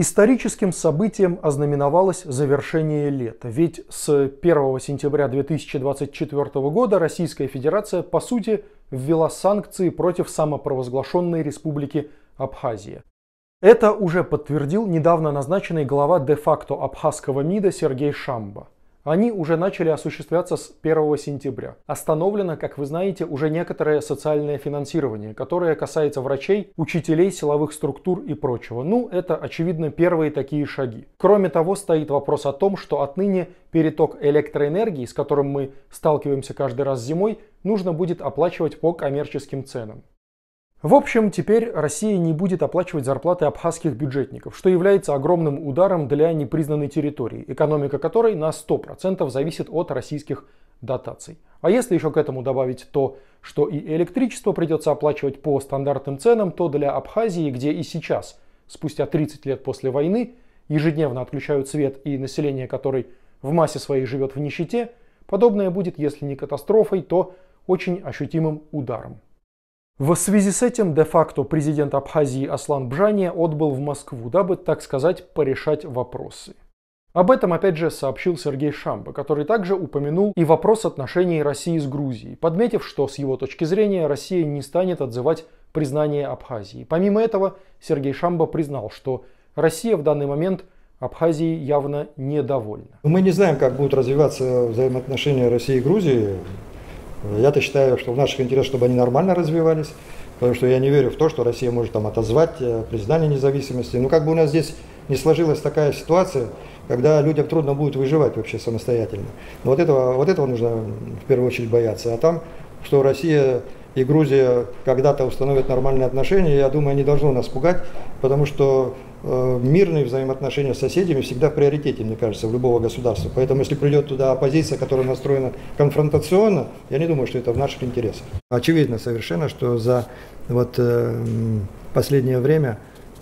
Историческим событием ознаменовалось завершение лета, ведь с 1 сентября 2024 года Российская Федерация, по сути, ввела санкции против самопровозглашенной республики Абхазия. Это уже подтвердил недавно назначенный глава де-факто абхазского МИДа Сергей Шамба. Они уже начали осуществляться с 1 сентября. Остановлено, как вы знаете, уже некоторое социальное финансирование, которое касается врачей, учителей, силовых структур и прочего. Ну, это, очевидно, первые такие шаги. Кроме того, стоит вопрос о том, что отныне переток электроэнергии, с которым мы сталкиваемся каждый раз зимой, нужно будет оплачивать по коммерческим ценам. В общем, теперь Россия не будет оплачивать зарплаты абхазских бюджетников, что является огромным ударом для непризнанной территории, экономика которой на 100% зависит от российских дотаций. А если еще к этому добавить то, что и электричество придется оплачивать по стандартным ценам, то для Абхазии, где и сейчас, спустя 30 лет после войны, ежедневно отключают свет и население которой в массе своей живет в нищете, подобное будет, если не катастрофой, то очень ощутимым ударом. В связи с этим де-факто президент Абхазии Аслан Бжания отбыл в Москву, дабы, так сказать, порешать вопросы. Об этом, опять же, сообщил Сергей Шамба, который также упомянул и вопрос отношений России с Грузией, подметив, что с его точки зрения Россия не станет отзывать признание Абхазии. Помимо этого, Сергей Шамба признал, что Россия в данный момент Абхазии явно недовольна. Мы не знаем, как будут развиваться взаимоотношения России и Грузии Э, я-то считаю, что в наших интересах, чтобы они нормально развивались, потому что я не верю в то, что Россия может там отозвать э, признание независимости. Ну, как бы у нас здесь не сложилась такая ситуация, когда людям трудно будет выживать вообще самостоятельно. Но вот этого, вот этого нужно в первую очередь бояться. А там, что Россия и Грузия когда-то установят нормальные отношения, я думаю, не должно нас пугать, потому что Э, мирные взаимоотношения с соседями всегда в приоритете, мне кажется, в любого государства. Поэтому, если придет туда оппозиция, которая настроена конфронтационно, я не думаю, что это в наших интересах. Очевидно совершенно, что за вот, эм, последнее время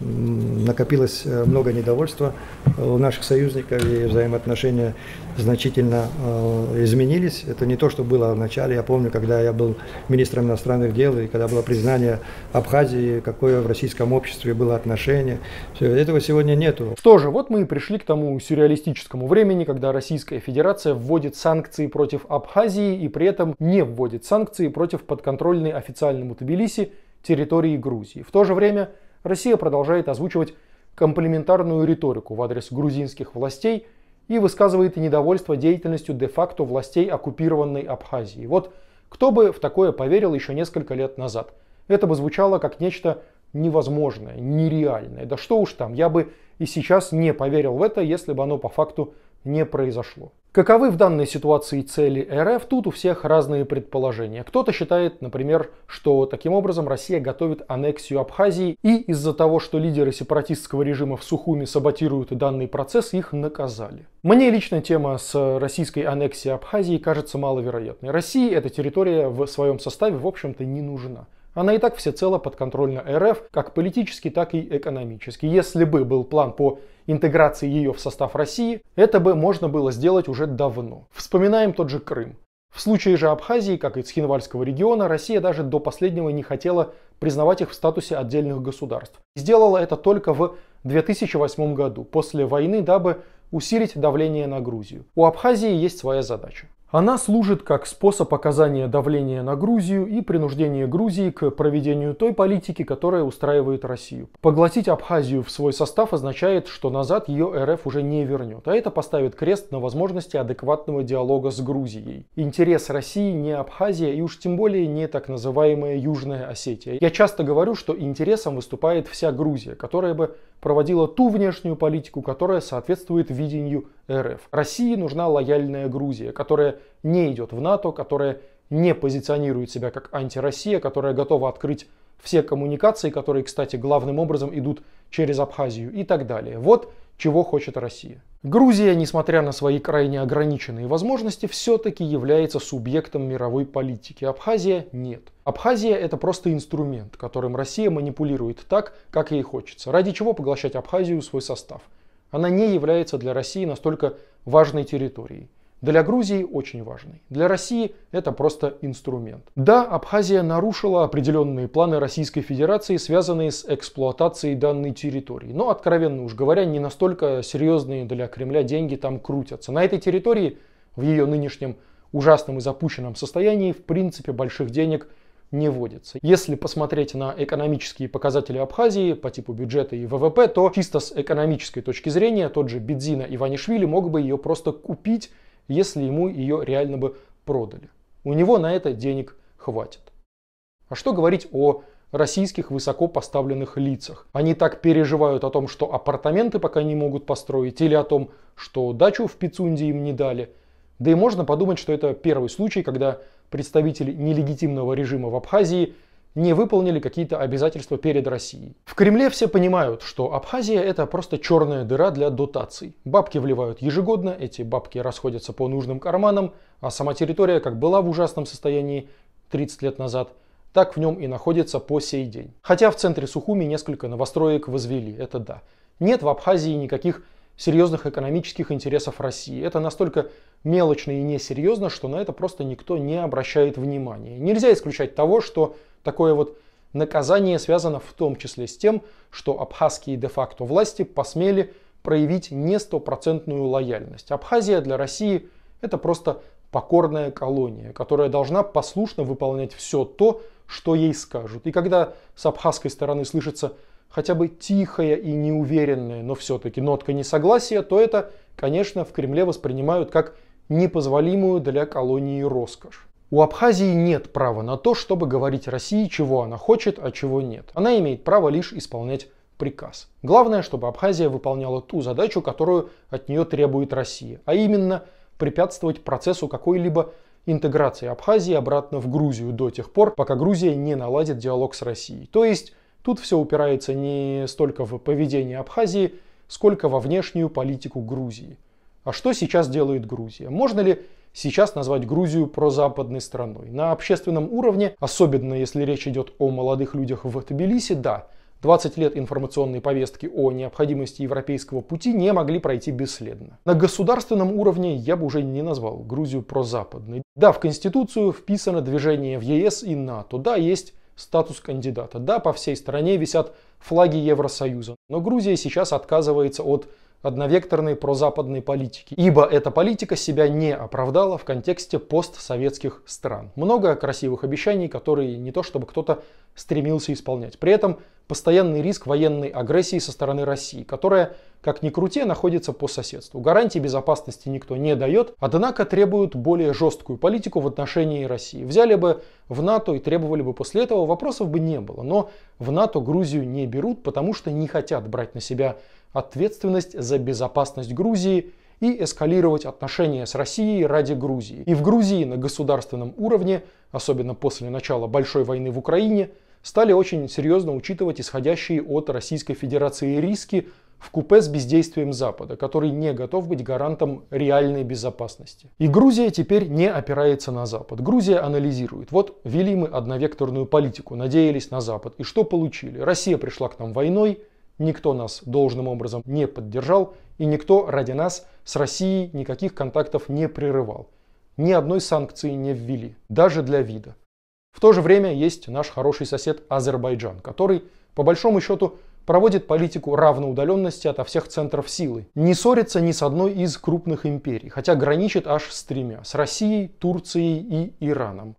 накопилось э, много недовольства э, у наших союзников, и взаимоотношения значительно э, изменились. Это не то, что было в начале. Я помню, когда я был министром иностранных дел, и когда было признание Абхазии, какое в российском обществе было отношение. Все, этого сегодня нету. Что же, вот мы и пришли к тому сюрреалистическому времени, когда Российская Федерация вводит санкции против Абхазии и при этом не вводит санкции против подконтрольной официальному Тбилиси территории Грузии. В то же время Россия продолжает озвучивать комплементарную риторику в адрес грузинских властей и высказывает недовольство деятельностью де-факто властей оккупированной Абхазии. Вот кто бы в такое поверил еще несколько лет назад? Это бы звучало как нечто невозможное, нереальное. Да что уж там, я бы и сейчас не поверил в это, если бы оно по факту не произошло. Каковы в данной ситуации цели РФ, тут у всех разные предположения. Кто-то считает, например, что таким образом Россия готовит аннексию Абхазии, и из-за того, что лидеры сепаратистского режима в Сухуми саботируют данный процесс, их наказали. Мне лично тема с российской аннексией Абхазии кажется маловероятной. России эта территория в своем составе, в общем-то, не нужна. Она и так всецело подконтрольна РФ, как политически, так и экономически. Если бы был план по интеграции ее в состав России, это бы можно было сделать уже давно. Вспоминаем тот же Крым. В случае же Абхазии, как и Цхинвальского региона, Россия даже до последнего не хотела признавать их в статусе отдельных государств. Сделала это только в 2008 году, после войны, дабы усилить давление на Грузию. У Абхазии есть своя задача. Она служит как способ оказания давления на Грузию и принуждения Грузии к проведению той политики, которая устраивает Россию. Поглотить Абхазию в свой состав означает, что назад ее РФ уже не вернет, а это поставит крест на возможности адекватного диалога с Грузией. Интерес России не Абхазия и уж тем более не так называемая Южная Осетия. Я часто говорю, что интересом выступает вся Грузия, которая бы проводила ту внешнюю политику, которая соответствует видению РФ. России нужна лояльная Грузия, которая не идет в НАТО, которая не позиционирует себя как антироссия, которая готова открыть все коммуникации, которые, кстати, главным образом идут через Абхазию и так далее. Вот чего хочет Россия. Грузия, несмотря на свои крайне ограниченные возможности, все-таки является субъектом мировой политики. Абхазия нет. Абхазия это просто инструмент, которым Россия манипулирует так, как ей хочется. Ради чего поглощать Абхазию в свой состав? Она не является для России настолько важной территорией. Для Грузии очень важный. Для России это просто инструмент. Да, Абхазия нарушила определенные планы Российской Федерации, связанные с эксплуатацией данной территории. Но, откровенно уж говоря, не настолько серьезные для Кремля деньги там крутятся. На этой территории, в ее нынешнем ужасном и запущенном состоянии, в принципе, больших денег не вводится. Если посмотреть на экономические показатели Абхазии по типу бюджета и ВВП, то чисто с экономической точки зрения тот же Бедзина Иванишвили мог бы ее просто купить, если ему ее реально бы продали. У него на это денег хватит. А что говорить о российских высокопоставленных лицах. Они так переживают о том, что апартаменты пока не могут построить, или о том, что дачу в Пицунде им не дали. Да и можно подумать, что это первый случай, когда представители нелегитимного режима в Абхазии не выполнили какие-то обязательства перед Россией. В Кремле все понимают, что Абхазия это просто черная дыра для дотаций. Бабки вливают ежегодно, эти бабки расходятся по нужным карманам, а сама территория как была в ужасном состоянии 30 лет назад, так в нем и находится по сей день. Хотя в центре Сухуми несколько новостроек возвели, это да. Нет в Абхазии никаких серьезных экономических интересов России. Это настолько мелочно и несерьезно, что на это просто никто не обращает внимания. Нельзя исключать того, что такое вот наказание связано в том числе с тем, что абхазские де-факто власти посмели проявить не стопроцентную лояльность. Абхазия для России это просто покорная колония, которая должна послушно выполнять все то, что ей скажут. И когда с абхазской стороны слышится хотя бы тихая и неуверенная, но все-таки нотка несогласия, то это, конечно, в Кремле воспринимают как непозволимую для колонии роскошь. У Абхазии нет права на то, чтобы говорить России, чего она хочет, а чего нет. Она имеет право лишь исполнять приказ. Главное, чтобы Абхазия выполняла ту задачу, которую от нее требует Россия, а именно препятствовать процессу какой-либо интеграции Абхазии обратно в Грузию до тех пор, пока Грузия не наладит диалог с Россией. То есть Тут все упирается не столько в поведение Абхазии, сколько во внешнюю политику Грузии. А что сейчас делает Грузия? Можно ли сейчас назвать Грузию прозападной страной? На общественном уровне, особенно если речь идет о молодых людях в Тбилиси, да, 20 лет информационной повестки о необходимости европейского пути не могли пройти бесследно. На государственном уровне я бы уже не назвал Грузию прозападной. Да, в Конституцию вписано движение в ЕС и НАТО. Да, есть статус кандидата. Да, по всей стране висят флаги Евросоюза, но Грузия сейчас отказывается от одновекторной прозападной политики, ибо эта политика себя не оправдала в контексте постсоветских стран. Много красивых обещаний, которые не то чтобы кто-то стремился исполнять. При этом постоянный риск военной агрессии со стороны России, которая как ни крути, находится по соседству. Гарантии безопасности никто не дает, однако требуют более жесткую политику в отношении России. Взяли бы в НАТО и требовали бы после этого, вопросов бы не было. Но в НАТО Грузию не берут, потому что не хотят брать на себя ответственность за безопасность Грузии и эскалировать отношения с Россией ради Грузии. И в Грузии на государственном уровне, особенно после начала большой войны в Украине, стали очень серьезно учитывать исходящие от Российской Федерации риски в купе с бездействием Запада, который не готов быть гарантом реальной безопасности. И Грузия теперь не опирается на Запад. Грузия анализирует. Вот вели мы одновекторную политику, надеялись на Запад. И что получили? Россия пришла к нам войной, никто нас должным образом не поддержал, и никто ради нас с Россией никаких контактов не прерывал. Ни одной санкции не ввели, даже для вида. В то же время есть наш хороший сосед Азербайджан, который, по большому счету, проводит политику равноудаленности ото всех центров силы. Не ссорится ни с одной из крупных империй, хотя граничит аж с тремя – с Россией, Турцией и Ираном.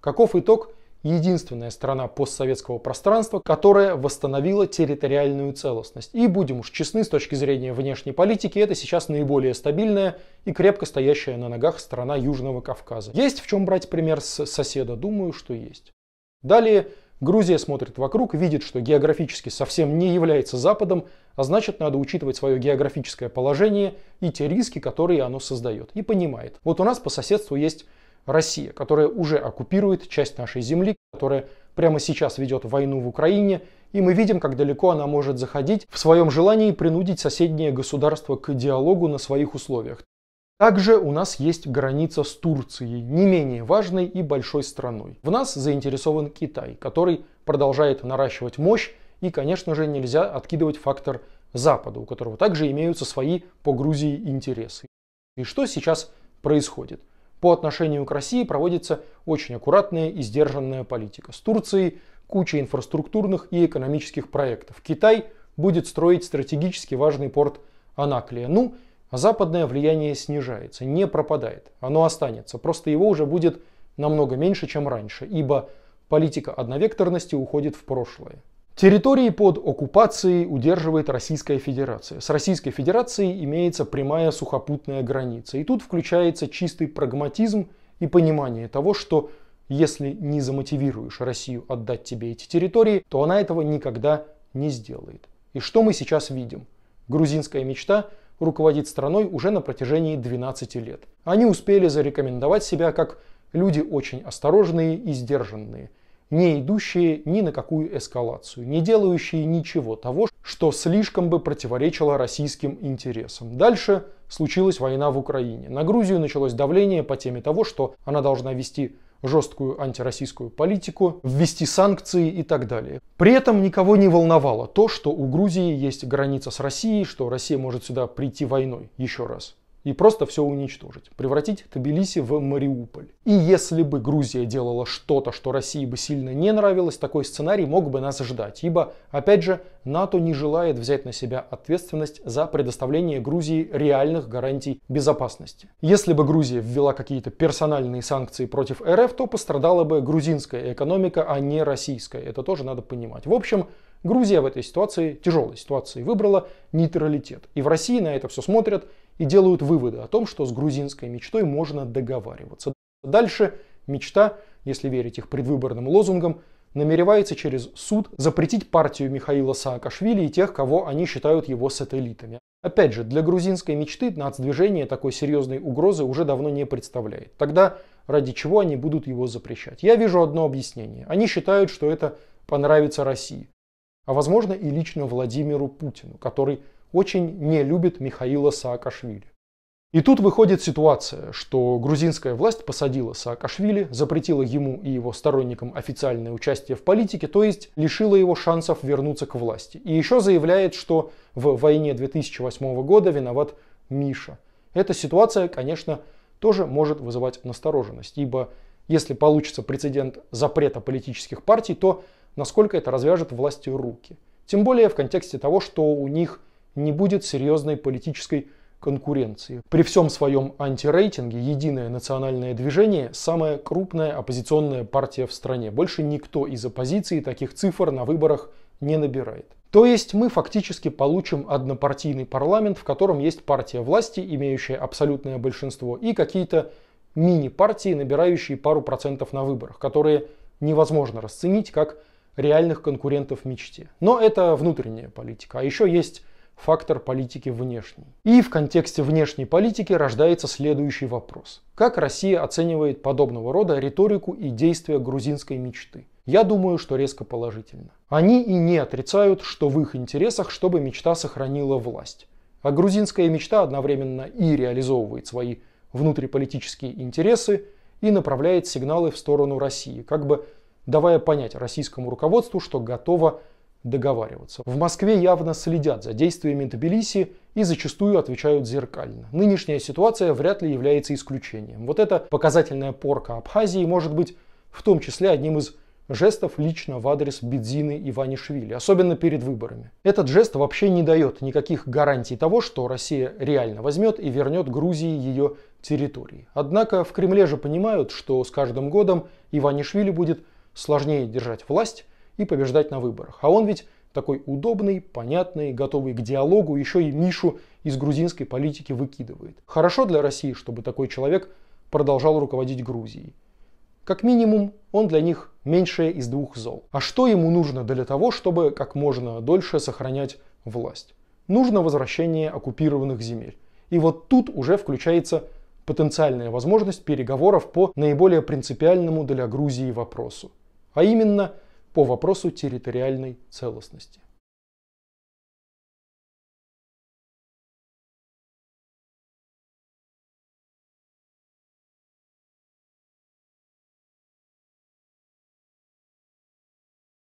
Каков итог? единственная страна постсоветского пространства, которая восстановила территориальную целостность. И будем уж честны, с точки зрения внешней политики, это сейчас наиболее стабильная и крепко стоящая на ногах страна Южного Кавказа. Есть в чем брать пример с соседа? Думаю, что есть. Далее Грузия смотрит вокруг, видит, что географически совсем не является Западом, а значит надо учитывать свое географическое положение и те риски, которые оно создает. И понимает. Вот у нас по соседству есть Россия, которая уже оккупирует часть нашей земли, которая прямо сейчас ведет войну в Украине, и мы видим, как далеко она может заходить в своем желании принудить соседнее государство к диалогу на своих условиях. Также у нас есть граница с Турцией, не менее важной и большой страной. В нас заинтересован Китай, который продолжает наращивать мощь, и, конечно же, нельзя откидывать фактор Запада, у которого также имеются свои по Грузии интересы. И что сейчас происходит? по отношению к России проводится очень аккуратная и сдержанная политика. С Турцией куча инфраструктурных и экономических проектов. Китай будет строить стратегически важный порт Анаклия. Ну, а западное влияние снижается, не пропадает. Оно останется, просто его уже будет намного меньше, чем раньше, ибо политика одновекторности уходит в прошлое. Территории под оккупацией удерживает Российская Федерация. С Российской Федерацией имеется прямая сухопутная граница. И тут включается чистый прагматизм и понимание того, что если не замотивируешь Россию отдать тебе эти территории, то она этого никогда не сделает. И что мы сейчас видим? Грузинская мечта руководит страной уже на протяжении 12 лет. Они успели зарекомендовать себя как люди очень осторожные и сдержанные – не идущие ни на какую эскалацию, не делающие ничего того, что слишком бы противоречило российским интересам. Дальше случилась война в Украине. На Грузию началось давление по теме того, что она должна вести жесткую антироссийскую политику, ввести санкции и так далее. При этом никого не волновало то, что у Грузии есть граница с Россией, что Россия может сюда прийти войной еще раз и просто все уничтожить, превратить Тбилиси в Мариуполь. И если бы Грузия делала что-то, что России бы сильно не нравилось, такой сценарий мог бы нас ждать, ибо, опять же, НАТО не желает взять на себя ответственность за предоставление Грузии реальных гарантий безопасности. Если бы Грузия ввела какие-то персональные санкции против РФ, то пострадала бы грузинская экономика, а не российская. Это тоже надо понимать. В общем, Грузия в этой ситуации, тяжелой ситуации, выбрала нейтралитет. И в России на это все смотрят и делают выводы о том, что с грузинской мечтой можно договариваться. Дальше мечта, если верить их предвыборным лозунгам, намеревается через суд запретить партию Михаила Саакашвили и тех, кого они считают его сателлитами. Опять же, для грузинской мечты нацдвижение такой серьезной угрозы уже давно не представляет. Тогда ради чего они будут его запрещать? Я вижу одно объяснение. Они считают, что это понравится России а возможно и лично Владимиру Путину, который очень не любит Михаила Саакашвили. И тут выходит ситуация, что грузинская власть посадила Саакашвили, запретила ему и его сторонникам официальное участие в политике, то есть лишила его шансов вернуться к власти. И еще заявляет, что в войне 2008 года виноват Миша. Эта ситуация, конечно, тоже может вызывать настороженность, ибо если получится прецедент запрета политических партий, то насколько это развяжет власти руки. Тем более в контексте того, что у них не будет серьезной политической конкуренции. При всем своем антирейтинге единое национальное движение – самая крупная оппозиционная партия в стране. Больше никто из оппозиции таких цифр на выборах не набирает. То есть мы фактически получим однопартийный парламент, в котором есть партия власти, имеющая абсолютное большинство, и какие-то мини-партии, набирающие пару процентов на выборах, которые невозможно расценить как реальных конкурентов мечте. Но это внутренняя политика. А еще есть фактор политики внешней. И в контексте внешней политики рождается следующий вопрос. Как Россия оценивает подобного рода риторику и действия грузинской мечты? Я думаю, что резко положительно. Они и не отрицают, что в их интересах, чтобы мечта сохранила власть. А грузинская мечта одновременно и реализовывает свои внутриполитические интересы, и направляет сигналы в сторону России, как бы давая понять российскому руководству, что готова договариваться. В Москве явно следят за действиями Тбилиси и зачастую отвечают зеркально. Нынешняя ситуация вряд ли является исключением. Вот эта показательная порка Абхазии может быть в том числе одним из жестов лично в адрес Бедзины и Иванишвили, особенно перед выборами. Этот жест вообще не дает никаких гарантий того, что Россия реально возьмет и вернет Грузии ее территории. Однако в Кремле же понимают, что с каждым годом Иванишвили будет сложнее держать власть и побеждать на выборах. А он ведь такой удобный, понятный, готовый к диалогу, еще и Мишу из грузинской политики выкидывает. Хорошо для России, чтобы такой человек продолжал руководить Грузией. Как минимум, он для них меньшее из двух зол. А что ему нужно для того, чтобы как можно дольше сохранять власть? Нужно возвращение оккупированных земель. И вот тут уже включается потенциальная возможность переговоров по наиболее принципиальному для Грузии вопросу а именно по вопросу территориальной целостности.